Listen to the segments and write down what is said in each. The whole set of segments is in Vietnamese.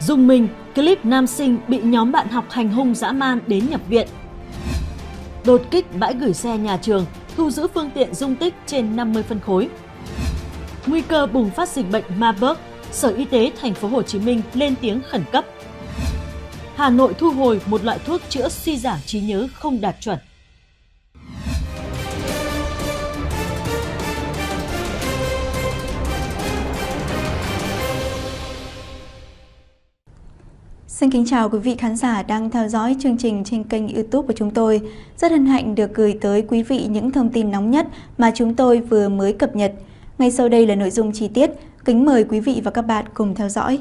Dùng mình, clip nam sinh bị nhóm bạn học hành hung dã man đến nhập viện. Đột kích bãi gửi xe nhà trường, thu giữ phương tiện dung tích trên 50 phân khối. Nguy cơ bùng phát dịch bệnh Marburg, Sở Y tế thành phố Hồ Chí Minh lên tiếng khẩn cấp. Hà Nội thu hồi một loại thuốc chữa suy giảm trí nhớ không đạt chuẩn. Xin kính chào quý vị khán giả đang theo dõi chương trình trên kênh youtube của chúng tôi. Rất hân hạnh được gửi tới quý vị những thông tin nóng nhất mà chúng tôi vừa mới cập nhật. Ngay sau đây là nội dung chi tiết. Kính mời quý vị và các bạn cùng theo dõi.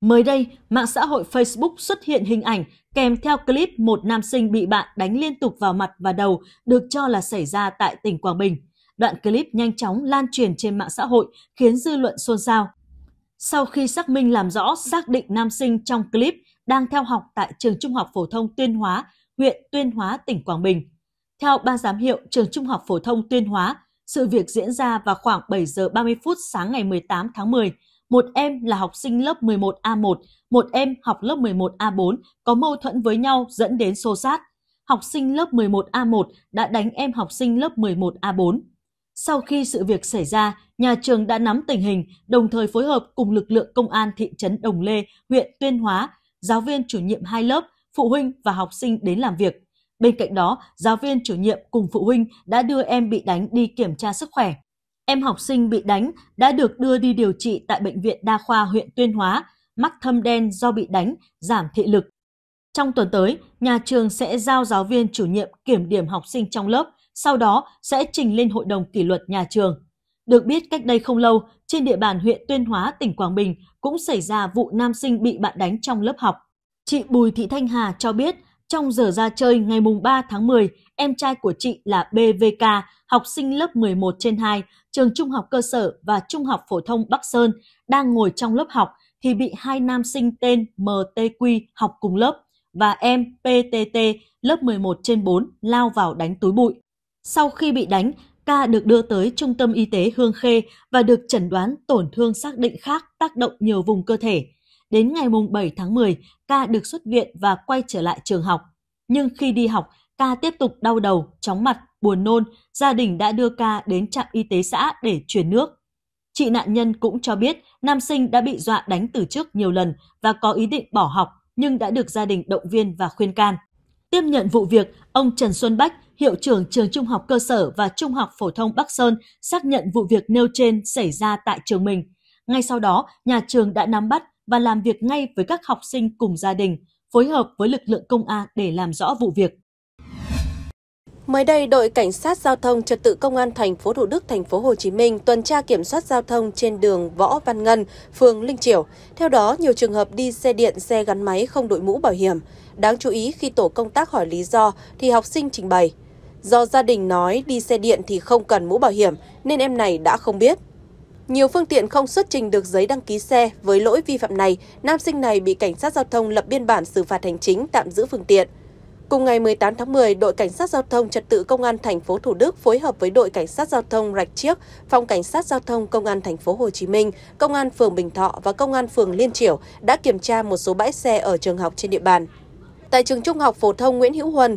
Mới đây, mạng xã hội Facebook xuất hiện hình ảnh kèm theo clip một nam sinh bị bạn đánh liên tục vào mặt và đầu được cho là xảy ra tại tỉnh Quảng Bình. Đoạn clip nhanh chóng lan truyền trên mạng xã hội khiến dư luận xôn xao. Sau khi xác minh làm rõ, xác định nam sinh trong clip đang theo học tại trường Trung học phổ thông Tuyên Hóa, huyện Tuyên Hóa, tỉnh Quảng Bình. Theo ban giám hiệu trường Trung học phổ thông Tuyên Hóa, sự việc diễn ra vào khoảng 7 giờ 30 phút sáng ngày 18 tháng 10. Một em là học sinh lớp 11A1, một em học lớp 11A4 có mâu thuẫn với nhau dẫn đến xô xát. Học sinh lớp 11A1 đã đánh em học sinh lớp 11A4. Sau khi sự việc xảy ra, nhà trường đã nắm tình hình, đồng thời phối hợp cùng lực lượng công an thị trấn Đồng Lê, huyện Tuyên Hóa, giáo viên chủ nhiệm hai lớp, phụ huynh và học sinh đến làm việc. Bên cạnh đó, giáo viên chủ nhiệm cùng phụ huynh đã đưa em bị đánh đi kiểm tra sức khỏe. Em học sinh bị đánh đã được đưa đi điều trị tại Bệnh viện Đa khoa huyện Tuyên Hóa, mắt thâm đen do bị đánh, giảm thị lực. Trong tuần tới, nhà trường sẽ giao giáo viên chủ nhiệm kiểm điểm học sinh trong lớp – sau đó sẽ trình lên Hội đồng kỷ luật nhà trường. Được biết cách đây không lâu, trên địa bàn huyện Tuyên Hóa, tỉnh Quảng Bình cũng xảy ra vụ nam sinh bị bạn đánh trong lớp học. Chị Bùi Thị Thanh Hà cho biết, trong giờ ra chơi ngày mùng 3 tháng 10, em trai của chị là BVK, học sinh lớp 11 trên 2, trường trung học cơ sở và trung học phổ thông Bắc Sơn, đang ngồi trong lớp học thì bị hai nam sinh tên MTQ học cùng lớp và em PTT lớp 11 trên 4 lao vào đánh túi bụi. Sau khi bị đánh, ca được đưa tới trung tâm y tế Hương Khê và được chẩn đoán tổn thương xác định khác tác động nhiều vùng cơ thể. Đến ngày 7 tháng 10, ca được xuất viện và quay trở lại trường học. Nhưng khi đi học, ca tiếp tục đau đầu, chóng mặt, buồn nôn, gia đình đã đưa ca đến trạm y tế xã để chuyển nước. Chị nạn nhân cũng cho biết nam sinh đã bị dọa đánh từ trước nhiều lần và có ý định bỏ học nhưng đã được gia đình động viên và khuyên can. Tiếp nhận vụ việc, ông Trần Xuân Bách, hiệu trưởng trường trung học cơ sở và trung học phổ thông Bắc Sơn xác nhận vụ việc nêu trên xảy ra tại trường mình. Ngay sau đó, nhà trường đã nắm bắt và làm việc ngay với các học sinh cùng gia đình, phối hợp với lực lượng công an để làm rõ vụ việc. Mới đây, đội cảnh sát giao thông trật tự công an thành phố Thủ Đức, thành phố Hồ Chí Minh tuần tra kiểm soát giao thông trên đường Võ Văn Ngân, phường Linh Chiểu. Theo đó, nhiều trường hợp đi xe điện, xe gắn máy không đội mũ bảo hiểm. Đáng chú ý khi tổ công tác hỏi lý do thì học sinh trình bày. Do gia đình nói đi xe điện thì không cần mũ bảo hiểm nên em này đã không biết. Nhiều phương tiện không xuất trình được giấy đăng ký xe. Với lỗi vi phạm này, nam sinh này bị cảnh sát giao thông lập biên bản xử phạt hành chính tạm giữ phương tiện. Cùng ngày 18 tháng 10, đội cảnh sát giao thông trật tự công an thành phố Thủ Đức phối hợp với đội cảnh sát giao thông Rạch Chiếc, phòng cảnh sát giao thông công an thành phố Hồ Chí Minh, công an phường Bình Thọ và công an phường Liên triểu đã kiểm tra một số bãi xe ở trường học trên địa bàn. Tại trường Trung học phổ thông Nguyễn Hữu Huân,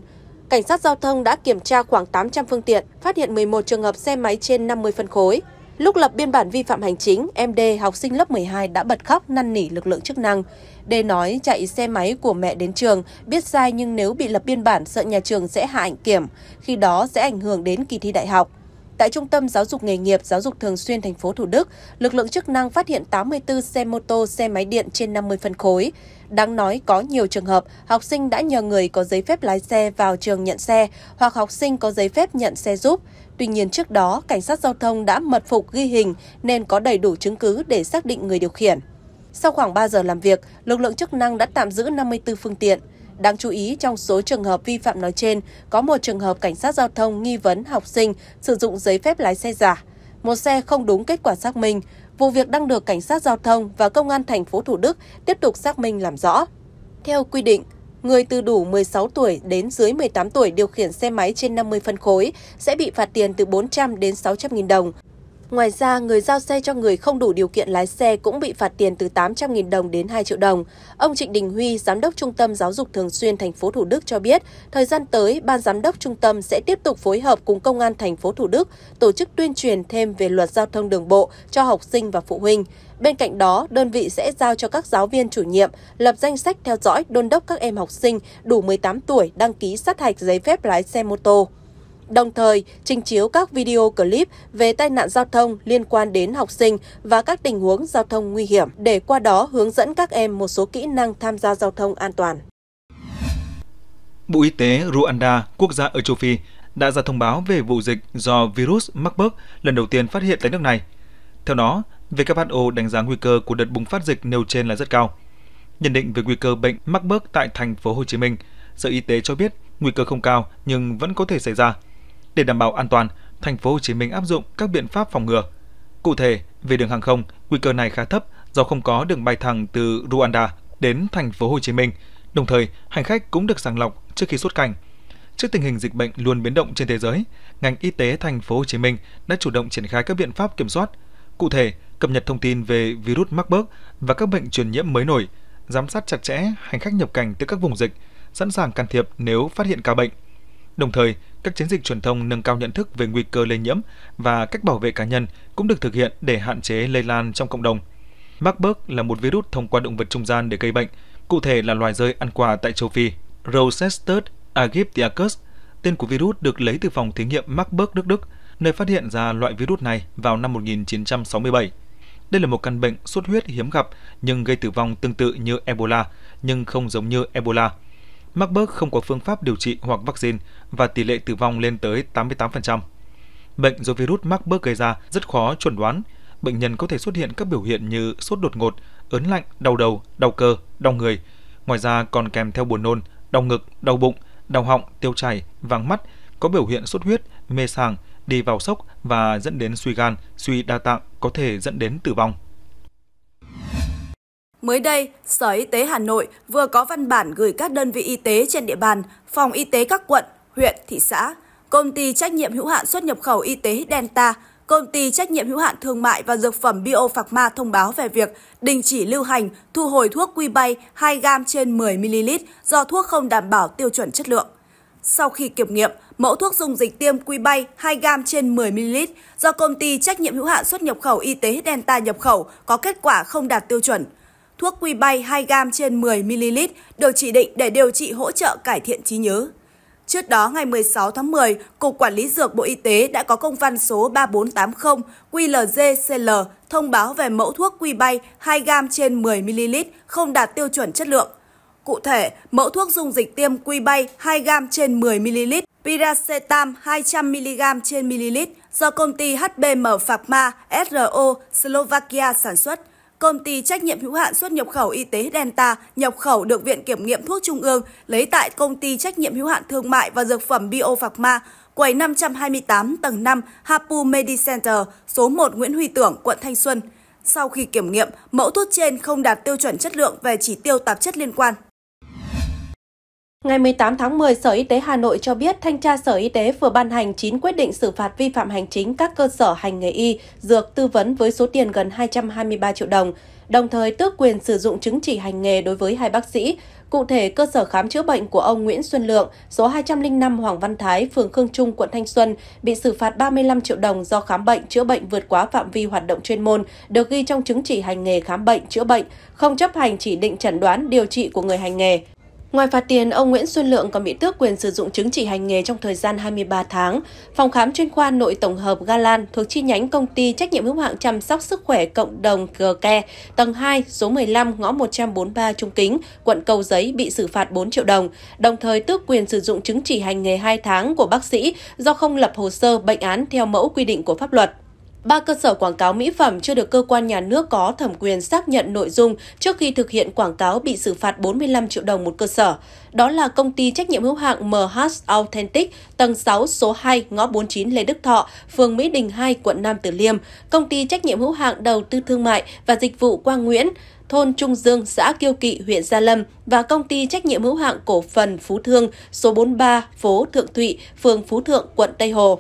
cảnh sát giao thông đã kiểm tra khoảng 800 phương tiện, phát hiện 11 trường hợp xe máy trên 50 phân khối. Lúc lập biên bản vi phạm hành chính, em D, học sinh lớp 12 đã bật khóc năn nỉ lực lượng chức năng. D nói chạy xe máy của mẹ đến trường, biết sai nhưng nếu bị lập biên bản sợ nhà trường sẽ hạ ảnh kiểm, khi đó sẽ ảnh hưởng đến kỳ thi đại học. Tại Trung tâm Giáo dục Nghề nghiệp Giáo dục Thường xuyên thành phố Thủ Đức, lực lượng chức năng phát hiện 84 xe mô tô, xe máy điện trên 50 phân khối. Đáng nói có nhiều trường hợp học sinh đã nhờ người có giấy phép lái xe vào trường nhận xe hoặc học sinh có giấy phép nhận xe giúp. Tuy nhiên trước đó, cảnh sát giao thông đã mật phục ghi hình nên có đầy đủ chứng cứ để xác định người điều khiển. Sau khoảng 3 giờ làm việc, lực lượng chức năng đã tạm giữ 54 phương tiện. Đáng chú ý trong số trường hợp vi phạm nói trên, có một trường hợp cảnh sát giao thông nghi vấn học sinh sử dụng giấy phép lái xe giả. Một xe không đúng kết quả xác minh, Vụ việc đang được cảnh sát giao thông và công an thành phố Thủ Đức tiếp tục xác minh làm rõ. Theo quy định, người từ đủ 16 tuổi đến dưới 18 tuổi điều khiển xe máy trên 50 phân khối sẽ bị phạt tiền từ 400 đến 600 nghìn đồng. Ngoài ra, người giao xe cho người không đủ điều kiện lái xe cũng bị phạt tiền từ 800.000 đồng đến 2 triệu đồng. Ông Trịnh Đình Huy, giám đốc Trung tâm Giáo dục thường xuyên thành phố Thủ Đức cho biết, thời gian tới, ban giám đốc trung tâm sẽ tiếp tục phối hợp cùng công an thành phố Thủ Đức tổ chức tuyên truyền thêm về luật giao thông đường bộ cho học sinh và phụ huynh. Bên cạnh đó, đơn vị sẽ giao cho các giáo viên chủ nhiệm lập danh sách theo dõi đôn đốc các em học sinh đủ 18 tuổi đăng ký sát hạch giấy phép lái xe mô tô đồng thời trình chiếu các video clip về tai nạn giao thông liên quan đến học sinh và các tình huống giao thông nguy hiểm, để qua đó hướng dẫn các em một số kỹ năng tham gia giao thông an toàn. Bộ Y tế Rwanda, quốc gia ở châu Phi, đã ra thông báo về vụ dịch do virus Marburg lần đầu tiên phát hiện tại nước này. Theo đó, WHO đánh giá nguy cơ của đợt bùng phát dịch nêu trên là rất cao. Nhận định về nguy cơ bệnh Marburg tại thành phố Hồ Chí Minh, Sở Y tế cho biết nguy cơ không cao nhưng vẫn có thể xảy ra – để đảm bảo an toàn, thành phố Hồ Chí Minh áp dụng các biện pháp phòng ngừa. Cụ thể, về đường hàng không, nguy cơ này khá thấp do không có đường bay thẳng từ Rwanda đến thành phố Hồ Chí Minh. Đồng thời, hành khách cũng được sàng lọc trước khi xuất cảnh. Trước tình hình dịch bệnh luôn biến động trên thế giới, ngành y tế thành phố Hồ Chí Minh đã chủ động triển khai các biện pháp kiểm soát. Cụ thể, cập nhật thông tin về virus mắc bớt và các bệnh truyền nhiễm mới nổi, giám sát chặt chẽ hành khách nhập cảnh từ các vùng dịch, sẵn sàng can thiệp nếu phát hiện ca bệnh. Đồng thời, các chiến dịch truyền thông nâng cao nhận thức về nguy cơ lây nhiễm và cách bảo vệ cá nhân cũng được thực hiện để hạn chế lây lan trong cộng đồng. Marburg là một virus thông qua động vật trung gian để gây bệnh, cụ thể là loài rơi ăn quả tại châu Phi. Rosestus aegyptiacus, tên của virus được lấy từ phòng thí nghiệm Marburg Đức Đức, nơi phát hiện ra loại virus này vào năm 1967. Đây là một căn bệnh sốt huyết hiếm gặp nhưng gây tử vong tương tự như Ebola, nhưng không giống như Ebola – mắc bớt không có phương pháp điều trị hoặc vaccine và tỷ lệ tử vong lên tới 88%. Bệnh do virus mắc bớt gây ra rất khó chuẩn đoán. Bệnh nhân có thể xuất hiện các biểu hiện như sốt đột ngột, ớn lạnh, đau đầu, đau cơ, đau người. Ngoài ra còn kèm theo buồn nôn, đau ngực, đau bụng, đau họng, tiêu chảy, vàng mắt, có biểu hiện sốt huyết, mê sàng, đi vào sốc và dẫn đến suy gan, suy đa tạng có thể dẫn đến tử vong. Mới đây, Sở Y tế Hà Nội vừa có văn bản gửi các đơn vị y tế trên địa bàn, phòng y tế các quận, huyện, thị xã, công ty trách nhiệm hữu hạn xuất nhập khẩu y tế Delta, công ty trách nhiệm hữu hạn thương mại và dược phẩm Bio Phạc Ma thông báo về việc đình chỉ lưu hành, thu hồi thuốc quy bay 2 gam trên 10ml do thuốc không đảm bảo tiêu chuẩn chất lượng. Sau khi kiểm nghiệm, mẫu thuốc dùng dịch tiêm quy bay 2 gam trên 10ml do công ty trách nhiệm hữu hạn xuất nhập khẩu y tế Delta nhập khẩu có kết quả không đạt tiêu chuẩn thuốc quy bay 2 gam trên 10ml được chỉ định để điều trị hỗ trợ cải thiện trí nhớ. Trước đó, ngày 16 tháng 10, Cục Quản lý Dược Bộ Y tế đã có công văn số 3480 QLGCL thông báo về mẫu thuốc quy bay 2 gam trên 10ml không đạt tiêu chuẩn chất lượng. Cụ thể, mẫu thuốc dung dịch tiêm quy bay 2 gam trên 10ml, Piracetam 200mg trên ml do công ty HBM Pharma SRO Slovakia sản xuất – công ty trách nhiệm hữu hạn xuất nhập khẩu y tế Delta nhập khẩu được Viện Kiểm nghiệm Thuốc Trung ương lấy tại công ty trách nhiệm hữu hạn thương mại và dược phẩm Biopharma, quầy 528 tầng 5 Hapu Medicenter, số 1 Nguyễn Huy Tưởng, quận Thanh Xuân. Sau khi kiểm nghiệm, mẫu thuốc trên không đạt tiêu chuẩn chất lượng về chỉ tiêu tạp chất liên quan. Ngày 18 tháng 10, Sở Y tế Hà Nội cho biết Thanh tra Sở Y tế vừa ban hành 9 quyết định xử phạt vi phạm hành chính các cơ sở hành nghề y, dược tư vấn với số tiền gần 223 triệu đồng, đồng thời tước quyền sử dụng chứng chỉ hành nghề đối với hai bác sĩ. Cụ thể, cơ sở khám chữa bệnh của ông Nguyễn Xuân Lượng, số 205 Hoàng Văn Thái, phường Khương Trung, quận Thanh Xuân, bị xử phạt 35 triệu đồng do khám bệnh, chữa bệnh vượt quá phạm vi hoạt động chuyên môn, được ghi trong chứng chỉ hành nghề khám bệnh, chữa bệnh, không chấp hành chỉ định chẩn đoán, điều trị của người hành nghề. Ngoài phạt tiền, ông Nguyễn Xuân Lượng còn bị tước quyền sử dụng chứng chỉ hành nghề trong thời gian 23 tháng. Phòng khám chuyên khoa nội tổng hợp Galan thuộc chi nhánh công ty trách nhiệm hữu hạn chăm sóc sức khỏe cộng đồng GK, tầng 2, số 15, ngõ 143 Trung Kính, quận Cầu Giấy bị xử phạt 4 triệu đồng, đồng thời tước quyền sử dụng chứng chỉ hành nghề 2 tháng của bác sĩ do không lập hồ sơ bệnh án theo mẫu quy định của pháp luật ba cơ sở quảng cáo mỹ phẩm chưa được cơ quan nhà nước có thẩm quyền xác nhận nội dung trước khi thực hiện quảng cáo bị xử phạt 45 triệu đồng một cơ sở. Đó là công ty trách nhiệm hữu hạng MH Authentic, tầng 6 số 2, ngõ 49 Lê Đức Thọ, phường Mỹ Đình 2, quận Nam Từ Liêm, công ty trách nhiệm hữu hạng đầu tư thương mại và dịch vụ Quang Nguyễn, thôn Trung Dương, xã Kiêu Kỵ, huyện Gia Lâm và công ty trách nhiệm hữu hạng cổ phần Phú Thương số 43, phố Thượng Thụy, phường Phú Thượng, quận Tây Hồ.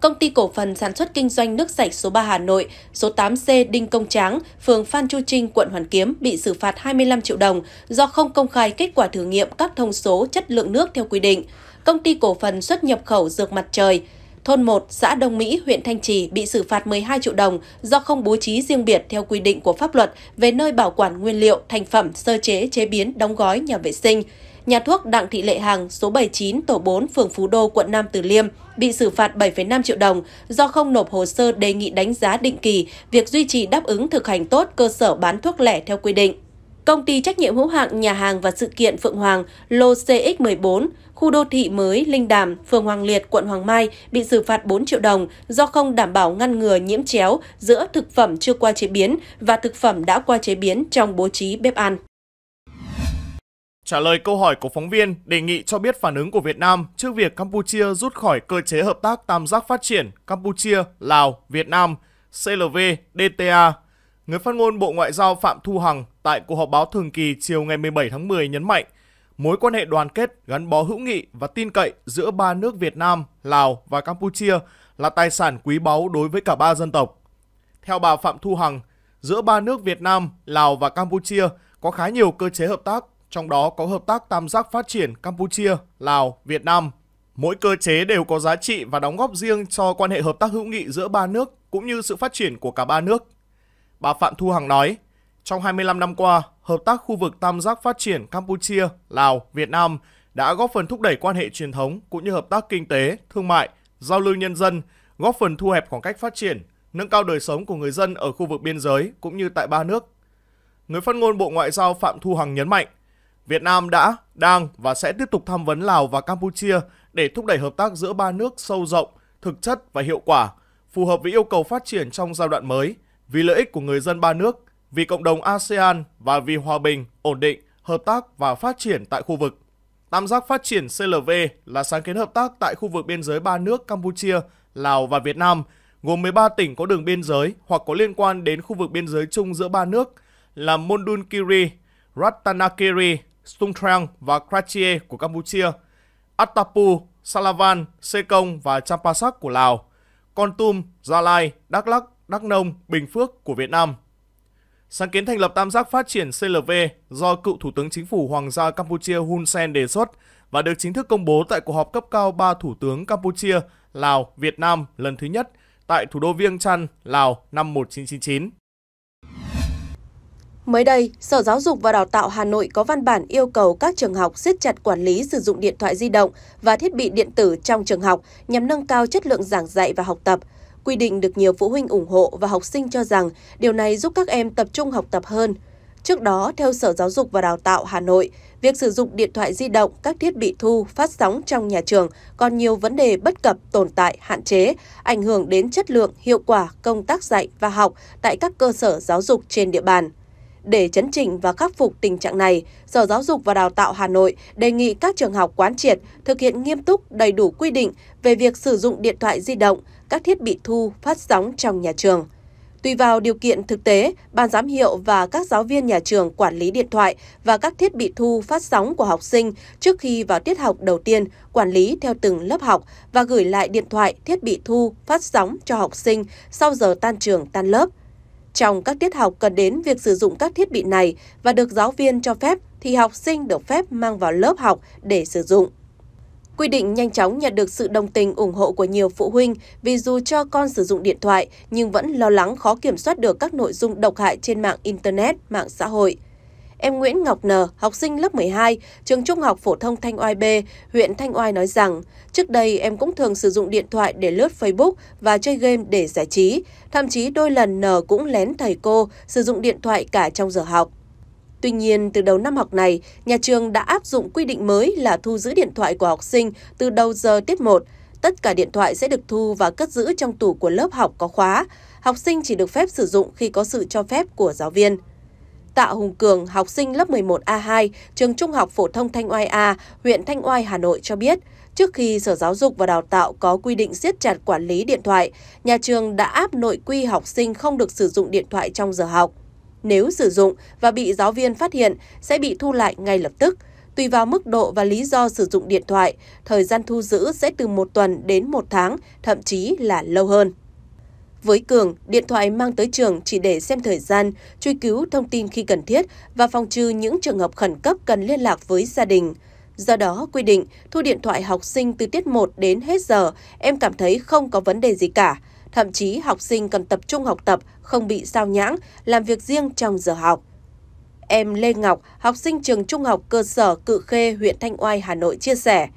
Công ty cổ phần sản xuất kinh doanh nước sạch số 3 Hà Nội, số 8C Đinh Công Tráng, phường Phan Chu Trinh, quận Hoàn Kiếm bị xử phạt 25 triệu đồng do không công khai kết quả thử nghiệm các thông số chất lượng nước theo quy định. Công ty cổ phần xuất nhập khẩu dược mặt trời, thôn 1, xã Đông Mỹ, huyện Thanh Trì bị xử phạt 12 triệu đồng do không bố trí riêng biệt theo quy định của pháp luật về nơi bảo quản nguyên liệu, thành phẩm, sơ chế, chế biến, đóng gói nhà vệ sinh. Nhà thuốc Đặng Thị Lệ Hằng, số 79, tổ 4, phường Phú Đô, quận Nam Từ Liêm bị xử phạt 7,5 triệu đồng do không nộp hồ sơ đề nghị đánh giá định kỳ việc duy trì đáp ứng thực hành tốt cơ sở bán thuốc lẻ theo quy định. Công ty trách nhiệm hữu hạn nhà hàng và sự kiện Phượng Hoàng lô CX14, khu đô thị mới Linh Đàm, phường Hoàng Liệt, quận Hoàng Mai bị xử phạt 4 triệu đồng do không đảm bảo ngăn ngừa nhiễm chéo giữa thực phẩm chưa qua chế biến và thực phẩm đã qua chế biến trong bố trí bếp ăn. Trả lời câu hỏi của phóng viên, đề nghị cho biết phản ứng của Việt Nam trước việc Campuchia rút khỏi cơ chế hợp tác tam giác phát triển Campuchia, Lào, Việt Nam, CLV, DTA Người phát ngôn Bộ Ngoại giao Phạm Thu Hằng tại cuộc họp báo thường kỳ chiều ngày 17 tháng 10 nhấn mạnh, mối quan hệ đoàn kết, gắn bó hữu nghị và tin cậy giữa ba nước Việt Nam, Lào và Campuchia là tài sản quý báu đối với cả ba dân tộc. Theo bà Phạm Thu Hằng, giữa ba nước Việt Nam, Lào và Campuchia có khá nhiều cơ chế hợp tác, trong đó có hợp tác tam giác phát triển Campuchia, Lào, Việt Nam. Mỗi cơ chế đều có giá trị và đóng góp riêng cho quan hệ hợp tác hữu nghị giữa ba nước cũng như sự phát triển của cả ba nước bà Phạm Thu Hằng nói, trong 25 năm qua, hợp tác khu vực tam giác phát triển Campuchia, Lào, Việt Nam đã góp phần thúc đẩy quan hệ truyền thống cũng như hợp tác kinh tế, thương mại, giao lưu nhân dân, góp phần thu hẹp khoảng cách phát triển, nâng cao đời sống của người dân ở khu vực biên giới cũng như tại ba nước. Người phát ngôn Bộ Ngoại giao Phạm Thu Hằng nhấn mạnh, Việt Nam đã, đang và sẽ tiếp tục tham vấn Lào và Campuchia để thúc đẩy hợp tác giữa ba nước sâu rộng, thực chất và hiệu quả, phù hợp với yêu cầu phát triển trong giai đoạn mới – vì lợi ích của người dân ba nước, vì cộng đồng ASEAN và vì hòa bình, ổn định, hợp tác và phát triển tại khu vực. Tam giác phát triển CLV là sáng kiến hợp tác tại khu vực biên giới ba nước Campuchia, Lào và Việt Nam, gồm 13 tỉnh có đường biên giới hoặc có liên quan đến khu vực biên giới chung giữa ba nước là Mondunkiri, Ratanakiri, Songkhla và Kratie của Campuchia, Atapu, Salavan, Sekong và Champasak của Lào, Kon Tum, Gia Lai, Đắk Lắk Đắk Nông, Bình Phước của Việt Nam. Sáng kiến thành lập tam giác phát triển CLV do cựu Thủ tướng Chính phủ Hoàng gia Campuchia Hun Sen đề xuất và được chính thức công bố tại cuộc họp cấp cao ba thủ tướng Campuchia, Lào, Việt Nam lần thứ nhất tại thủ đô Viêng Chăn, Lào năm 1999. Mới đây, Sở Giáo dục và Đào tạo Hà Nội có văn bản yêu cầu các trường học siết chặt quản lý sử dụng điện thoại di động và thiết bị điện tử trong trường học nhằm nâng cao chất lượng giảng dạy và học tập – Quy định được nhiều phụ huynh ủng hộ và học sinh cho rằng điều này giúp các em tập trung học tập hơn. Trước đó, theo Sở Giáo dục và Đào tạo Hà Nội, việc sử dụng điện thoại di động, các thiết bị thu, phát sóng trong nhà trường còn nhiều vấn đề bất cập, tồn tại, hạn chế, ảnh hưởng đến chất lượng, hiệu quả công tác dạy và học tại các cơ sở giáo dục trên địa bàn. Để chấn chỉnh và khắc phục tình trạng này, Sở Giáo dục và Đào tạo Hà Nội đề nghị các trường học quán triệt thực hiện nghiêm túc đầy đủ quy định về việc sử dụng điện thoại di động, các thiết bị thu, phát sóng trong nhà trường. Tùy vào điều kiện thực tế, ban giám hiệu và các giáo viên nhà trường quản lý điện thoại và các thiết bị thu phát sóng của học sinh trước khi vào tiết học đầu tiên, quản lý theo từng lớp học và gửi lại điện thoại, thiết bị thu phát sóng cho học sinh sau giờ tan trường tan lớp. Trong các tiết học cần đến việc sử dụng các thiết bị này và được giáo viên cho phép thì học sinh được phép mang vào lớp học để sử dụng. Quy định nhanh chóng nhận được sự đồng tình ủng hộ của nhiều phụ huynh vì dù cho con sử dụng điện thoại nhưng vẫn lo lắng khó kiểm soát được các nội dung độc hại trên mạng Internet, mạng xã hội – em Nguyễn Ngọc N, học sinh lớp 12, trường Trung học phổ thông Thanh Oai B, huyện Thanh Oai nói rằng, trước đây em cũng thường sử dụng điện thoại để lướt Facebook và chơi game để giải trí, thậm chí đôi lần N cũng lén thầy cô sử dụng điện thoại cả trong giờ học. Tuy nhiên, từ đầu năm học này, nhà trường đã áp dụng quy định mới là thu giữ điện thoại của học sinh từ đầu giờ tiết 1. Tất cả điện thoại sẽ được thu và cất giữ trong tủ của lớp học có khóa. Học sinh chỉ được phép sử dụng khi có sự cho phép của giáo viên. Tạ Hùng Cường, học sinh lớp 11A2, trường Trung học Phổ thông Thanh Oai A, huyện Thanh Oai, Hà Nội cho biết, trước khi Sở Giáo dục và Đào tạo có quy định siết chặt quản lý điện thoại, nhà trường đã áp nội quy học sinh không được sử dụng điện thoại trong giờ học. Nếu sử dụng và bị giáo viên phát hiện, sẽ bị thu lại ngay lập tức. Tùy vào mức độ và lý do sử dụng điện thoại, thời gian thu giữ sẽ từ một tuần đến một tháng, thậm chí là lâu hơn. Với Cường, điện thoại mang tới trường chỉ để xem thời gian, truy cứu thông tin khi cần thiết và phòng trừ những trường hợp khẩn cấp cần liên lạc với gia đình. Do đó, quy định thu điện thoại học sinh từ tiết 1 đến hết giờ, em cảm thấy không có vấn đề gì cả. Thậm chí học sinh cần tập trung học tập, không bị sao nhãng, làm việc riêng trong giờ học. Em Lê Ngọc, học sinh trường trung học cơ sở Cự Khê, huyện Thanh Oai, Hà Nội chia sẻ –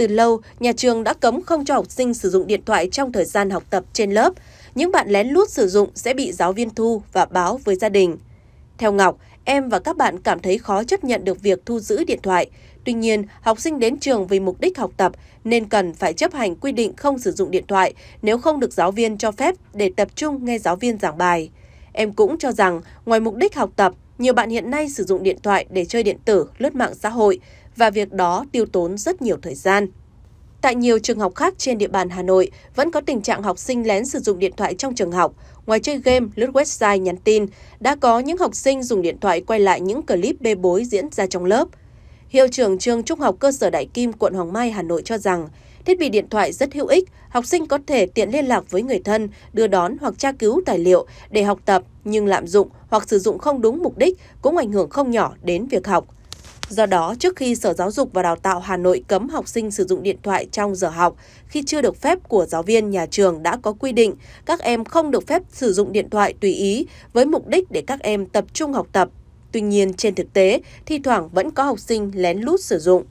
từ lâu, nhà trường đã cấm không cho học sinh sử dụng điện thoại trong thời gian học tập trên lớp. Những bạn lén lút sử dụng sẽ bị giáo viên thu và báo với gia đình. Theo Ngọc, em và các bạn cảm thấy khó chấp nhận được việc thu giữ điện thoại. Tuy nhiên, học sinh đến trường vì mục đích học tập nên cần phải chấp hành quy định không sử dụng điện thoại nếu không được giáo viên cho phép để tập trung nghe giáo viên giảng bài. Em cũng cho rằng, ngoài mục đích học tập, nhiều bạn hiện nay sử dụng điện thoại để chơi điện tử, lướt mạng xã hội – và việc đó tiêu tốn rất nhiều thời gian. Tại nhiều trường học khác trên địa bàn Hà Nội, vẫn có tình trạng học sinh lén sử dụng điện thoại trong trường học. Ngoài chơi game, lướt website nhắn tin, đã có những học sinh dùng điện thoại quay lại những clip bê bối diễn ra trong lớp. Hiệu trưởng trường Trung học cơ sở Đại Kim, quận Hoàng Mai, Hà Nội cho rằng, thiết bị điện thoại rất hữu ích, học sinh có thể tiện liên lạc với người thân, đưa đón hoặc tra cứu tài liệu để học tập, nhưng lạm dụng hoặc sử dụng không đúng mục đích cũng ảnh hưởng không nhỏ đến việc học. Do đó, trước khi Sở Giáo dục và Đào tạo Hà Nội cấm học sinh sử dụng điện thoại trong giờ học khi chưa được phép của giáo viên nhà trường đã có quy định các em không được phép sử dụng điện thoại tùy ý với mục đích để các em tập trung học tập. Tuy nhiên, trên thực tế, thi thoảng vẫn có học sinh lén lút sử dụng.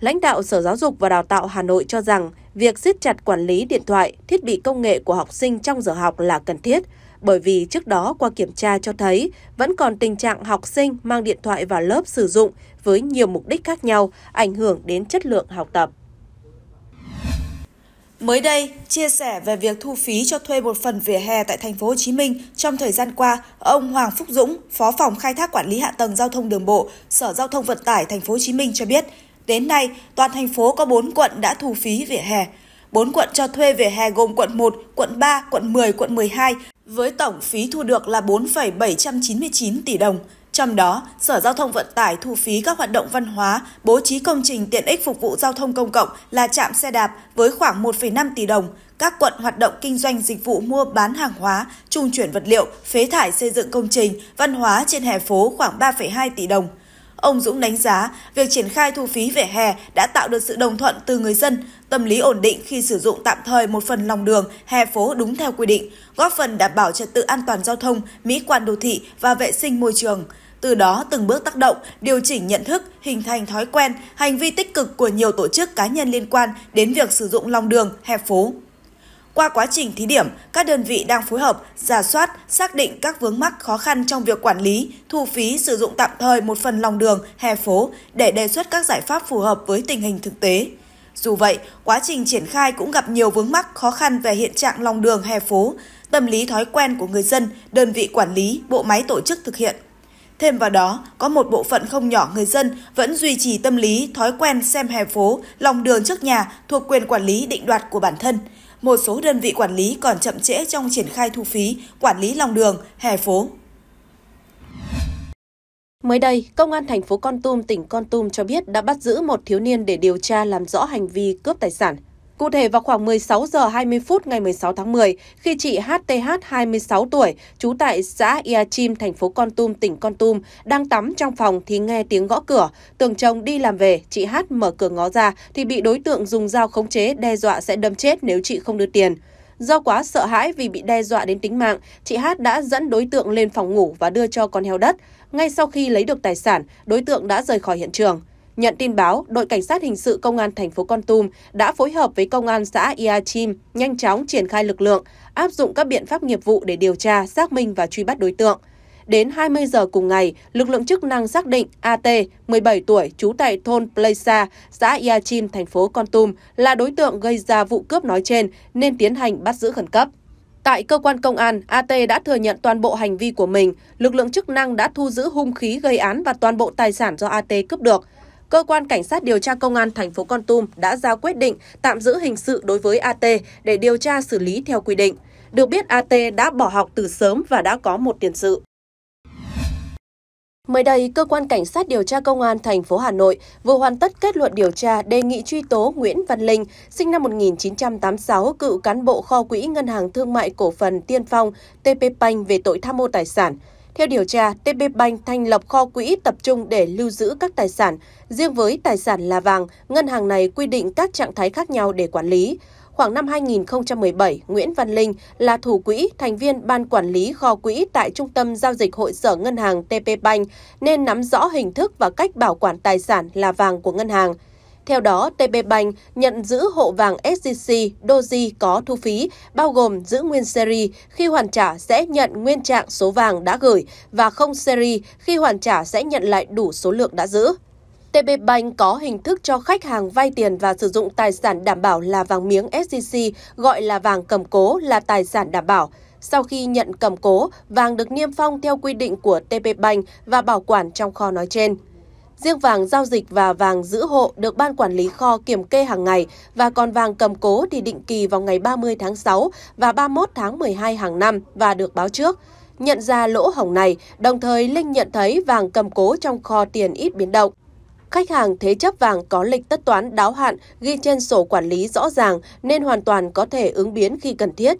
Lãnh đạo Sở Giáo dục và Đào tạo Hà Nội cho rằng việc siết chặt quản lý điện thoại, thiết bị công nghệ của học sinh trong giờ học là cần thiết – bởi vì trước đó qua kiểm tra cho thấy vẫn còn tình trạng học sinh mang điện thoại vào lớp sử dụng với nhiều mục đích khác nhau, ảnh hưởng đến chất lượng học tập. Mới đây, chia sẻ về việc thu phí cho thuê một phần vỉa hè tại thành phố Hồ Chí Minh trong thời gian qua, ông Hoàng Phúc Dũng, Phó phòng khai thác quản lý hạ tầng giao thông đường bộ, Sở Giao thông Vận tải thành phố Hồ Chí Minh cho biết, đến nay toàn thành phố có 4 quận đã thu phí vỉa hè. 4 quận cho thuê vỉa hè gồm quận 1, quận 3, quận 10, quận 12 với tổng phí thu được là 4,799 tỷ đồng. Trong đó, Sở Giao thông Vận tải thu phí các hoạt động văn hóa, bố trí công trình tiện ích phục vụ giao thông công cộng là trạm xe đạp với khoảng 1,5 tỷ đồng, các quận hoạt động kinh doanh dịch vụ mua bán hàng hóa, trung chuyển vật liệu, phế thải xây dựng công trình, văn hóa trên hè phố khoảng 3,2 tỷ đồng. Ông Dũng đánh giá, việc triển khai thu phí vỉa hè đã tạo được sự đồng thuận từ người dân, tâm lý ổn định khi sử dụng tạm thời một phần lòng đường, hè phố đúng theo quy định, góp phần đảm bảo trật tự an toàn giao thông, mỹ quan đô thị và vệ sinh môi trường. Từ đó từng bước tác động, điều chỉnh nhận thức, hình thành thói quen, hành vi tích cực của nhiều tổ chức cá nhân liên quan đến việc sử dụng lòng đường, hè phố. Qua quá trình thí điểm, các đơn vị đang phối hợp, giả soát, xác định các vướng mắc khó khăn trong việc quản lý, thu phí sử dụng tạm thời một phần lòng đường, hè phố để đề xuất các giải pháp phù hợp với tình hình thực tế. Dù vậy, quá trình triển khai cũng gặp nhiều vướng mắc khó khăn về hiện trạng lòng đường hè phố, tâm lý thói quen của người dân, đơn vị quản lý, bộ máy tổ chức thực hiện. Thêm vào đó, có một bộ phận không nhỏ người dân vẫn duy trì tâm lý thói quen xem hè phố, lòng đường trước nhà thuộc quyền quản lý định đoạt của bản thân. Một số đơn vị quản lý còn chậm trễ trong triển khai thu phí, quản lý lòng đường, hè phố. Mới đây, Công an thành phố Con Tum, tỉnh Con Tum cho biết đã bắt giữ một thiếu niên để điều tra làm rõ hành vi cướp tài sản. Cụ thể vào khoảng 16 giờ 20 phút ngày 16 tháng 10, khi chị HTH 26 tuổi, trú tại xã Ia Chim, thành phố Con Tum, tỉnh Con Tum, đang tắm trong phòng thì nghe tiếng gõ cửa. Tưởng chồng đi làm về, chị H mở cửa ngó ra thì bị đối tượng dùng dao khống chế đe dọa sẽ đâm chết nếu chị không đưa tiền. Do quá sợ hãi vì bị đe dọa đến tính mạng, chị H đã dẫn đối tượng lên phòng ngủ và đưa cho con heo đất. Ngay sau khi lấy được tài sản, đối tượng đã rời khỏi hiện trường. Nhận tin báo, đội cảnh sát hình sự công an thành phố Con Tum đã phối hợp với công an xã Ia Chim nhanh chóng triển khai lực lượng, áp dụng các biện pháp nghiệp vụ để điều tra, xác minh và truy bắt đối tượng. Đến 20 giờ cùng ngày, lực lượng chức năng xác định AT, 17 tuổi, trú tại thôn Pleisa, xã Ia Chim, thành phố Con Tum là đối tượng gây ra vụ cướp nói trên nên tiến hành bắt giữ khẩn cấp. Tại cơ quan công an, AT đã thừa nhận toàn bộ hành vi của mình. Lực lượng chức năng đã thu giữ hung khí gây án và toàn bộ tài sản do AT cướp được. Cơ quan Cảnh sát điều tra Công an thành phố Con Tum đã ra quyết định tạm giữ hình sự đối với AT để điều tra xử lý theo quy định. Được biết AT đã bỏ học từ sớm và đã có một tiền sự. Mới đây, cơ quan cảnh sát điều tra công an thành phố Hà Nội vừa hoàn tất kết luận điều tra đề nghị truy tố Nguyễn Văn Linh, sinh năm 1986, cựu cán bộ kho quỹ Ngân hàng Thương mại Cổ phần Tiên Phong TPBank về tội tham mô tài sản. Theo điều tra, TPBank thành lập kho quỹ tập trung để lưu giữ các tài sản. Riêng với tài sản là vàng, ngân hàng này quy định các trạng thái khác nhau để quản lý khoảng năm 2017, Nguyễn Văn Linh là thủ quỹ, thành viên ban quản lý kho quỹ tại Trung tâm Giao dịch Hội sở Ngân hàng TP Bank nên nắm rõ hình thức và cách bảo quản tài sản là vàng của ngân hàng. Theo đó, TP Bank nhận giữ hộ vàng SCC, Doji có thu phí, bao gồm giữ nguyên seri, khi hoàn trả sẽ nhận nguyên trạng số vàng đã gửi và không seri, khi hoàn trả sẽ nhận lại đủ số lượng đã giữ. TB Bank có hình thức cho khách hàng vay tiền và sử dụng tài sản đảm bảo là vàng miếng SJC, gọi là vàng cầm cố là tài sản đảm bảo. Sau khi nhận cầm cố, vàng được niêm phong theo quy định của TP Bank và bảo quản trong kho nói trên. Riêng vàng giao dịch và vàng giữ hộ được ban quản lý kho kiểm kê hàng ngày và còn vàng cầm cố thì định kỳ vào ngày 30 tháng 6 và 31 tháng 12 hàng năm và được báo trước. Nhận ra lỗ hổng này, đồng thời Linh nhận thấy vàng cầm cố trong kho tiền ít biến động. Khách hàng thế chấp vàng có lịch tất toán đáo hạn ghi trên sổ quản lý rõ ràng nên hoàn toàn có thể ứng biến khi cần thiết.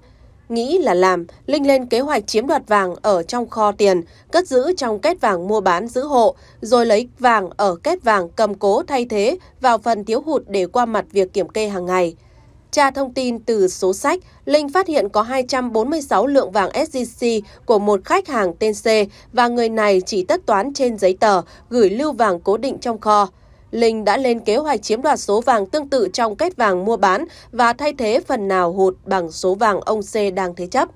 Nghĩ là làm, Linh lên kế hoạch chiếm đoạt vàng ở trong kho tiền, cất giữ trong kết vàng mua bán giữ hộ, rồi lấy vàng ở kết vàng cầm cố thay thế vào phần thiếu hụt để qua mặt việc kiểm kê hàng ngày. Tra thông tin từ số sách, Linh phát hiện có 246 lượng vàng sgc của một khách hàng tên C và người này chỉ tất toán trên giấy tờ, gửi lưu vàng cố định trong kho. Linh đã lên kế hoạch chiếm đoạt số vàng tương tự trong kết vàng mua bán và thay thế phần nào hụt bằng số vàng ông C đang thế chấp.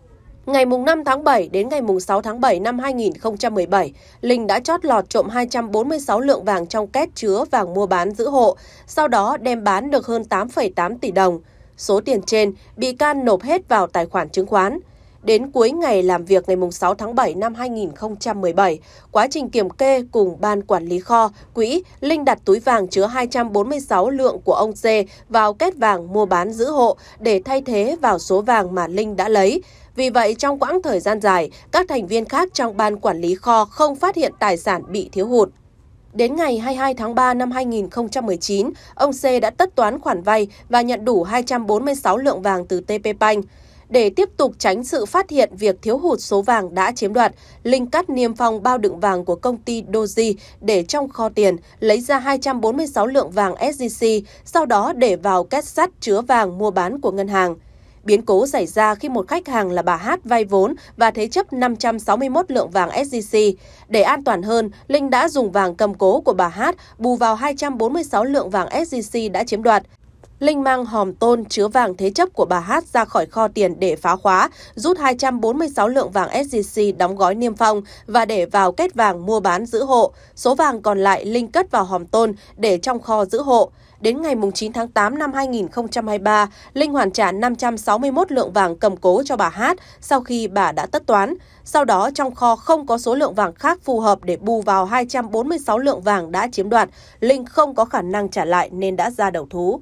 Ngày 5 tháng 7 đến ngày 6 tháng 7 năm 2017, Linh đã chót lọt trộm 246 lượng vàng trong két chứa vàng mua bán giữ hộ, sau đó đem bán được hơn 8,8 tỷ đồng. Số tiền trên, bị can nộp hết vào tài khoản chứng khoán. Đến cuối ngày làm việc ngày 6 tháng 7 năm 2017, quá trình kiểm kê cùng Ban Quản lý Kho, Quỹ, Linh đặt túi vàng chứa 246 lượng của ông C vào kết vàng mua bán giữ hộ để thay thế vào số vàng mà Linh đã lấy. Vì vậy, trong quãng thời gian dài, các thành viên khác trong Ban Quản lý Kho không phát hiện tài sản bị thiếu hụt. Đến ngày 22 tháng 3 năm 2019, ông C đã tất toán khoản vay và nhận đủ 246 lượng vàng từ TP Bank. Để tiếp tục tránh sự phát hiện việc thiếu hụt số vàng đã chiếm đoạt, Linh cắt niêm phong bao đựng vàng của công ty Doji để trong kho tiền, lấy ra 246 lượng vàng SGC, sau đó để vào két sắt chứa vàng mua bán của ngân hàng. Biến cố xảy ra khi một khách hàng là bà Hát vay vốn và thế chấp 561 lượng vàng SGC. Để an toàn hơn, Linh đã dùng vàng cầm cố của bà Hát bù vào 246 lượng vàng SGC đã chiếm đoạt. Linh mang hòm tôn chứa vàng thế chấp của bà Hát ra khỏi kho tiền để phá khóa, rút 246 lượng vàng SGC đóng gói niêm phong và để vào kết vàng mua bán giữ hộ. Số vàng còn lại Linh cất vào hòm tôn để trong kho giữ hộ đến ngày 9 tháng 8 năm 2023, Linh hoàn trả 561 lượng vàng cầm cố cho bà Hát sau khi bà đã tất toán. Sau đó, trong kho không có số lượng vàng khác phù hợp để bù vào 246 lượng vàng đã chiếm đoạt. Linh không có khả năng trả lại nên đã ra đầu thú.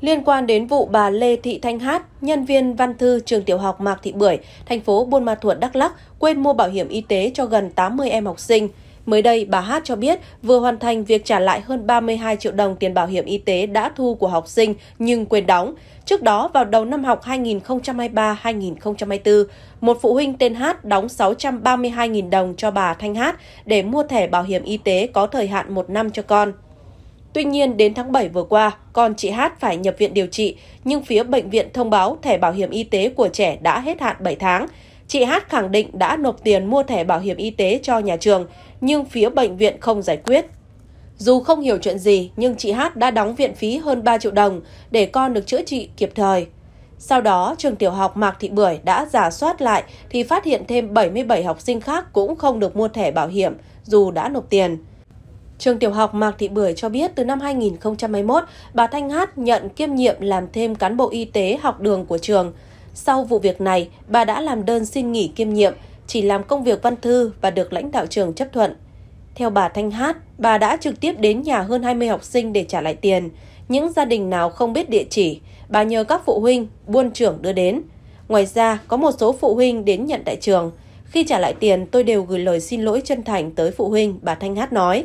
Liên quan đến vụ bà Lê Thị Thanh Hát, nhân viên văn thư trường tiểu học Mạc Thị Bưởi, thành phố Buôn Ma Thuột, Đắk Lắk, quên mua bảo hiểm y tế cho gần 80 em học sinh – Mới đây, bà Hát cho biết vừa hoàn thành việc trả lại hơn 32 triệu đồng tiền bảo hiểm y tế đã thu của học sinh nhưng quên đóng. Trước đó, vào đầu năm học 2023-2024, một phụ huynh tên Hát đóng 632.000 đồng cho bà Thanh Hát để mua thẻ bảo hiểm y tế có thời hạn một năm cho con. Tuy nhiên, đến tháng 7 vừa qua, con chị Hát phải nhập viện điều trị, nhưng phía bệnh viện thông báo thẻ bảo hiểm y tế của trẻ đã hết hạn 7 tháng. Chị Hát khẳng định đã nộp tiền mua thẻ bảo hiểm y tế cho nhà trường, nhưng phía bệnh viện không giải quyết. Dù không hiểu chuyện gì, nhưng chị Hát đã đóng viện phí hơn 3 triệu đồng để con được chữa trị kịp thời. Sau đó, trường tiểu học Mạc Thị Bưởi đã giả soát lại thì phát hiện thêm 77 học sinh khác cũng không được mua thẻ bảo hiểm dù đã nộp tiền. Trường tiểu học Mạc Thị Bưởi cho biết từ năm 2021, bà Thanh Hát nhận kiêm nhiệm làm thêm cán bộ y tế học đường của trường. Sau vụ việc này, bà đã làm đơn xin nghỉ kiêm nhiệm, chỉ làm công việc văn thư và được lãnh đạo trường chấp thuận. Theo bà Thanh Hát, bà đã trực tiếp đến nhà hơn 20 học sinh để trả lại tiền. Những gia đình nào không biết địa chỉ, bà nhờ các phụ huynh, buôn trưởng đưa đến. Ngoài ra, có một số phụ huynh đến nhận tại trường. Khi trả lại tiền, tôi đều gửi lời xin lỗi chân thành tới phụ huynh, bà Thanh Hát nói.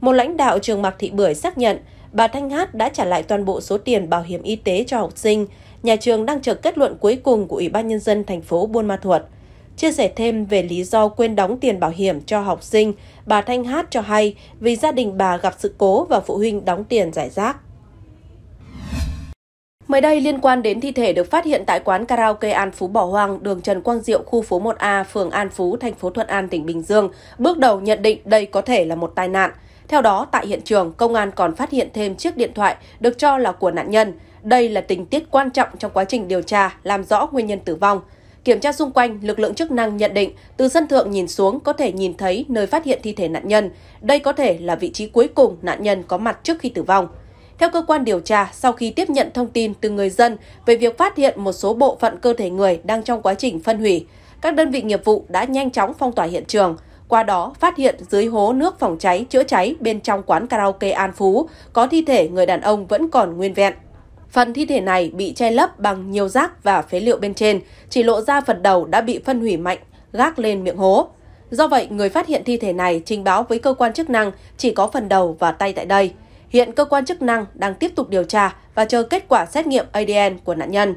Một lãnh đạo trường Mạc Thị Bưởi xác nhận, bà Thanh Hát đã trả lại toàn bộ số tiền bảo hiểm y tế cho học sinh. Nhà trường đang chờ kết luận cuối cùng của Ủy ban Nhân dân thành phố Buôn Ma Thuột. Chia sẻ thêm về lý do quên đóng tiền bảo hiểm cho học sinh, bà Thanh Hát cho hay vì gia đình bà gặp sự cố và phụ huynh đóng tiền giải rác. Mới đây, liên quan đến thi thể được phát hiện tại quán karaoke An Phú Bỏ Hoang, đường Trần Quang Diệu, khu phố 1A, phường An Phú, thành phố Thuận An, tỉnh Bình Dương, bước đầu nhận định đây có thể là một tai nạn. Theo đó, tại hiện trường, công an còn phát hiện thêm chiếc điện thoại được cho là của nạn nhân. Đây là tình tiết quan trọng trong quá trình điều tra, làm rõ nguyên nhân tử vong. Kiểm tra xung quanh, lực lượng chức năng nhận định từ sân thượng nhìn xuống có thể nhìn thấy nơi phát hiện thi thể nạn nhân. Đây có thể là vị trí cuối cùng nạn nhân có mặt trước khi tử vong. Theo cơ quan điều tra, sau khi tiếp nhận thông tin từ người dân về việc phát hiện một số bộ phận cơ thể người đang trong quá trình phân hủy, các đơn vị nghiệp vụ đã nhanh chóng phong tỏa hiện trường. Qua đó, phát hiện dưới hố nước phòng cháy chữa cháy bên trong quán karaoke An Phú có thi thể người đàn ông vẫn còn nguyên vẹn. Phần thi thể này bị che lấp bằng nhiều rác và phế liệu bên trên, chỉ lộ ra phần đầu đã bị phân hủy mạnh, gác lên miệng hố. Do vậy, người phát hiện thi thể này trình báo với cơ quan chức năng chỉ có phần đầu và tay tại đây. Hiện cơ quan chức năng đang tiếp tục điều tra và chờ kết quả xét nghiệm ADN của nạn nhân.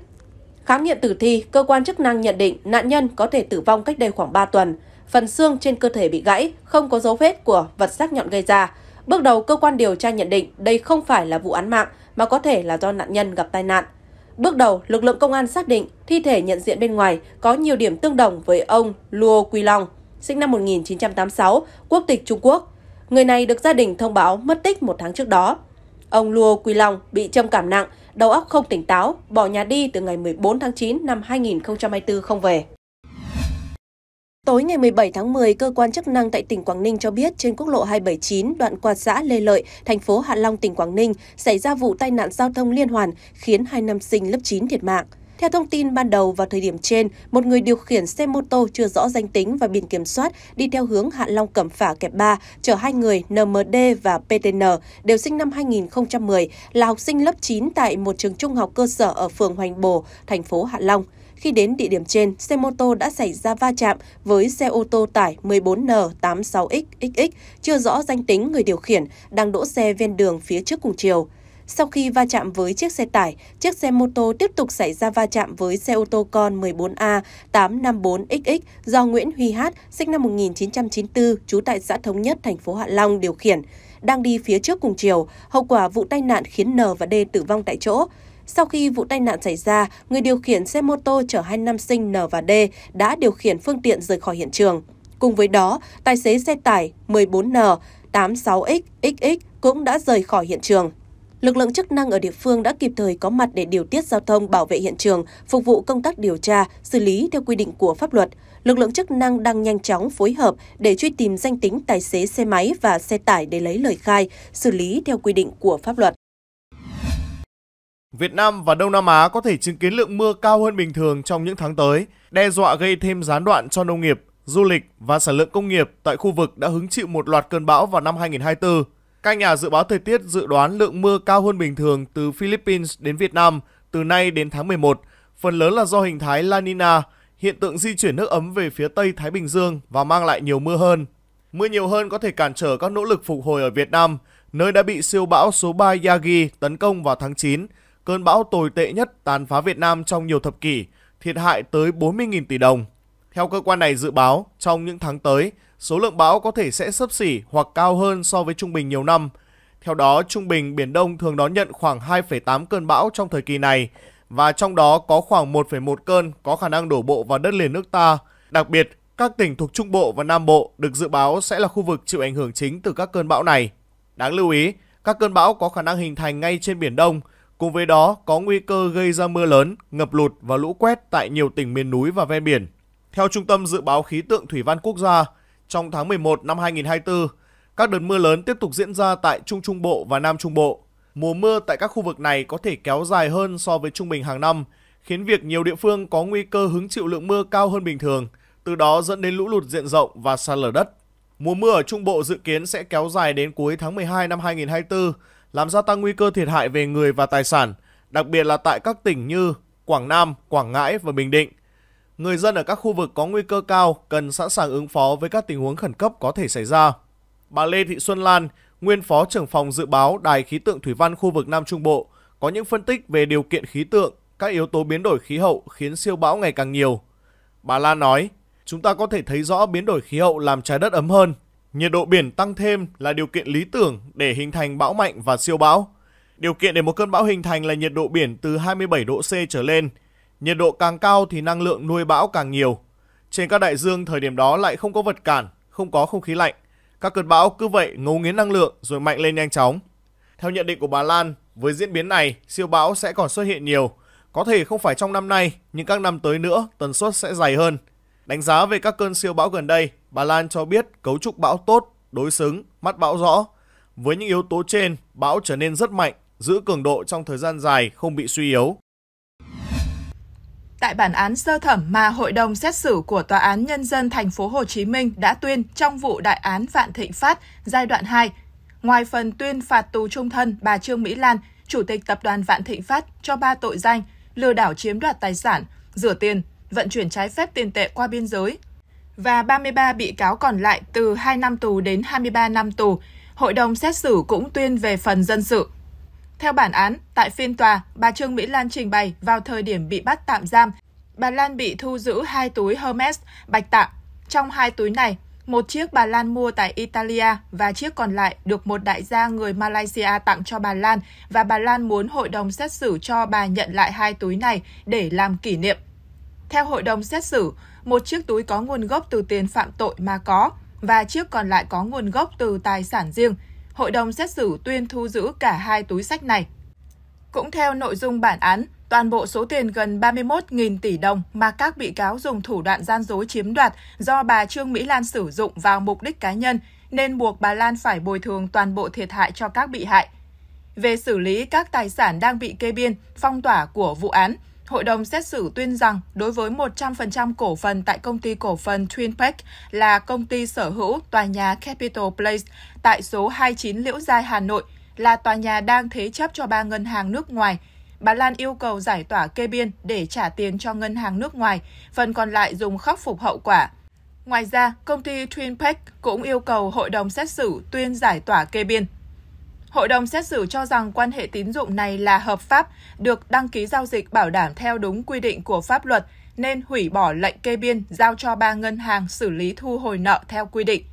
Khám nghiệm tử thi, cơ quan chức năng nhận định nạn nhân có thể tử vong cách đây khoảng 3 tuần. Phần xương trên cơ thể bị gãy, không có dấu vết của vật sắc nhọn gây ra. Bước đầu, cơ quan điều tra nhận định đây không phải là vụ án mạng mà có thể là do nạn nhân gặp tai nạn. Bước đầu, lực lượng công an xác định thi thể nhận diện bên ngoài có nhiều điểm tương đồng với ông Luo Quy Long, sinh năm 1986, quốc tịch Trung Quốc. Người này được gia đình thông báo mất tích một tháng trước đó. Ông Luo Quy Long bị trầm cảm nặng, đầu óc không tỉnh táo, bỏ nhà đi từ ngày 14 tháng 9 năm 2024 không về. Tối ngày 17 tháng 10, cơ quan chức năng tại tỉnh Quảng Ninh cho biết trên quốc lộ 279 đoạn qua xã Lê Lợi, thành phố Hạ Long, tỉnh Quảng Ninh xảy ra vụ tai nạn giao thông liên hoàn khiến hai nam sinh lớp 9 thiệt mạng. Theo thông tin ban đầu vào thời điểm trên, một người điều khiển xe mô tô chưa rõ danh tính và biển kiểm soát đi theo hướng Hạ Long Cẩm Phả kẹp 3 chở hai người NMD và PTN đều sinh năm 2010 là học sinh lớp 9 tại một trường trung học cơ sở ở phường Hoành Bồ, thành phố Hạ Long. Khi đến địa điểm trên, xe mô tô đã xảy ra va chạm với xe ô tô tải 14N86XX chưa rõ danh tính người điều khiển đang đỗ xe ven đường phía trước cùng chiều. Sau khi va chạm với chiếc xe tải, chiếc xe mô tô tiếp tục xảy ra va chạm với xe ô tô con 14A854XX do Nguyễn Huy Hát, sinh năm 1994, trú tại xã Thống Nhất, thành phố Hạ Long điều khiển. Đang đi phía trước cùng chiều, hậu quả vụ tai nạn khiến N và D tử vong tại chỗ. Sau khi vụ tai nạn xảy ra, người điều khiển xe mô tô chở hai nam sinh N và D đã điều khiển phương tiện rời khỏi hiện trường. Cùng với đó, tài xế xe tải 14N 86XXX cũng đã rời khỏi hiện trường. Lực lượng chức năng ở địa phương đã kịp thời có mặt để điều tiết giao thông bảo vệ hiện trường, phục vụ công tác điều tra, xử lý theo quy định của pháp luật. Lực lượng chức năng đang nhanh chóng phối hợp để truy tìm danh tính tài xế xe máy và xe tải để lấy lời khai, xử lý theo quy định của pháp luật. Việt Nam và Đông Nam Á có thể chứng kiến lượng mưa cao hơn bình thường trong những tháng tới, đe dọa gây thêm gián đoạn cho nông nghiệp, du lịch và sản lượng công nghiệp tại khu vực đã hứng chịu một loạt cơn bão vào năm 2024. Các nhà dự báo thời tiết dự đoán lượng mưa cao hơn bình thường từ Philippines đến Việt Nam từ nay đến tháng 11, phần lớn là do hình thái La Nina, hiện tượng di chuyển nước ấm về phía Tây Thái Bình Dương và mang lại nhiều mưa hơn. Mưa nhiều hơn có thể cản trở các nỗ lực phục hồi ở Việt Nam, nơi đã bị siêu bão số 3 Yagi tấn công vào tháng 9, cơn bão tồi tệ nhất tàn phá Việt Nam trong nhiều thập kỷ, thiệt hại tới 40.000 tỷ đồng. Theo cơ quan này dự báo, trong những tháng tới, số lượng bão có thể sẽ sấp xỉ hoặc cao hơn so với trung bình nhiều năm. Theo đó, trung bình Biển Đông thường đón nhận khoảng 2,8 cơn bão trong thời kỳ này, và trong đó có khoảng 1,1 cơn có khả năng đổ bộ vào đất liền nước ta. Đặc biệt, các tỉnh thuộc Trung Bộ và Nam Bộ được dự báo sẽ là khu vực chịu ảnh hưởng chính từ các cơn bão này. Đáng lưu ý, các cơn bão có khả năng hình thành ngay trên Biển Đông – Cùng với đó có nguy cơ gây ra mưa lớn, ngập lụt và lũ quét tại nhiều tỉnh miền núi và ven biển. Theo Trung tâm Dự báo Khí tượng Thủy văn Quốc gia, trong tháng 11 năm 2024, các đợt mưa lớn tiếp tục diễn ra tại Trung Trung Bộ và Nam Trung Bộ. Mùa mưa tại các khu vực này có thể kéo dài hơn so với trung bình hàng năm, khiến việc nhiều địa phương có nguy cơ hứng chịu lượng mưa cao hơn bình thường, từ đó dẫn đến lũ lụt diện rộng và sạt lở đất. Mùa mưa ở Trung Bộ dự kiến sẽ kéo dài đến cuối tháng 12 năm 2024 làm gia tăng nguy cơ thiệt hại về người và tài sản, đặc biệt là tại các tỉnh như Quảng Nam, Quảng Ngãi và Bình Định. Người dân ở các khu vực có nguy cơ cao cần sẵn sàng ứng phó với các tình huống khẩn cấp có thể xảy ra. Bà Lê Thị Xuân Lan, nguyên phó trưởng phòng dự báo Đài khí tượng thủy văn khu vực Nam Trung Bộ, có những phân tích về điều kiện khí tượng, các yếu tố biến đổi khí hậu khiến siêu bão ngày càng nhiều. Bà Lan nói, chúng ta có thể thấy rõ biến đổi khí hậu làm trái đất ấm hơn, Nhiệt độ biển tăng thêm là điều kiện lý tưởng để hình thành bão mạnh và siêu bão. Điều kiện để một cơn bão hình thành là nhiệt độ biển từ 27 độ C trở lên. Nhiệt độ càng cao thì năng lượng nuôi bão càng nhiều. Trên các đại dương thời điểm đó lại không có vật cản, không có không khí lạnh. Các cơn bão cứ vậy ngấu nghiến năng lượng rồi mạnh lên nhanh chóng. Theo nhận định của bà Lan, với diễn biến này, siêu bão sẽ còn xuất hiện nhiều. Có thể không phải trong năm nay, nhưng các năm tới nữa, tần suất sẽ dày hơn. Đánh giá về các cơn siêu bão gần đây, bà Lan cho biết cấu trúc bão tốt, đối xứng, mắt bão rõ. Với những yếu tố trên, bão trở nên rất mạnh, giữ cường độ trong thời gian dài không bị suy yếu. Tại bản án sơ thẩm mà hội đồng xét xử của tòa án nhân dân thành phố Hồ Chí Minh đã tuyên trong vụ đại án Vạn Thịnh Phát giai đoạn 2, ngoài phần tuyên phạt tù trung thân bà Trương Mỹ Lan, chủ tịch tập đoàn Vạn Thịnh Phát cho ba tội danh lừa đảo chiếm đoạt tài sản, rửa tiền, vận chuyển trái phép tiền tệ qua biên giới, và 33 bị cáo còn lại từ 2 năm tù đến 23 năm tù. Hội đồng xét xử cũng tuyên về phần dân sự. Theo bản án, tại phiên tòa, bà Trương Mỹ Lan trình bày vào thời điểm bị bắt tạm giam, bà Lan bị thu giữ hai túi Hermes bạch tạng. Trong hai túi này, một chiếc bà Lan mua tại Italia và chiếc còn lại được một đại gia người Malaysia tặng cho bà Lan và bà Lan muốn hội đồng xét xử cho bà nhận lại hai túi này để làm kỷ niệm. Theo hội đồng xét xử, một chiếc túi có nguồn gốc từ tiền phạm tội mà có và chiếc còn lại có nguồn gốc từ tài sản riêng. Hội đồng xét xử tuyên thu giữ cả hai túi sách này. Cũng theo nội dung bản án, toàn bộ số tiền gần 31.000 tỷ đồng mà các bị cáo dùng thủ đoạn gian dối chiếm đoạt do bà Trương Mỹ Lan sử dụng vào mục đích cá nhân, nên buộc bà Lan phải bồi thường toàn bộ thiệt hại cho các bị hại. Về xử lý các tài sản đang bị kê biên, phong tỏa của vụ án, Hội đồng xét xử tuyên rằng đối với 100% cổ phần tại công ty cổ phần Twinpeak là công ty sở hữu tòa nhà Capital Place tại số 29 Liễu Giai, Hà Nội là tòa nhà đang thế chấp cho ba ngân hàng nước ngoài. Bà Lan yêu cầu giải tỏa kê biên để trả tiền cho ngân hàng nước ngoài, phần còn lại dùng khắc phục hậu quả. Ngoài ra, công ty Twinpeak cũng yêu cầu hội đồng xét xử tuyên giải tỏa kê biên. Hội đồng xét xử cho rằng quan hệ tín dụng này là hợp pháp, được đăng ký giao dịch bảo đảm theo đúng quy định của pháp luật, nên hủy bỏ lệnh kê biên giao cho ba ngân hàng xử lý thu hồi nợ theo quy định.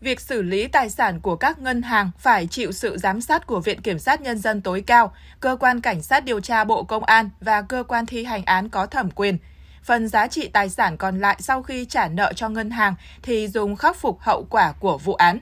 Việc xử lý tài sản của các ngân hàng phải chịu sự giám sát của Viện Kiểm sát Nhân dân tối cao, Cơ quan Cảnh sát điều tra Bộ Công an và Cơ quan thi hành án có thẩm quyền. Phần giá trị tài sản còn lại sau khi trả nợ cho ngân hàng thì dùng khắc phục hậu quả của vụ án.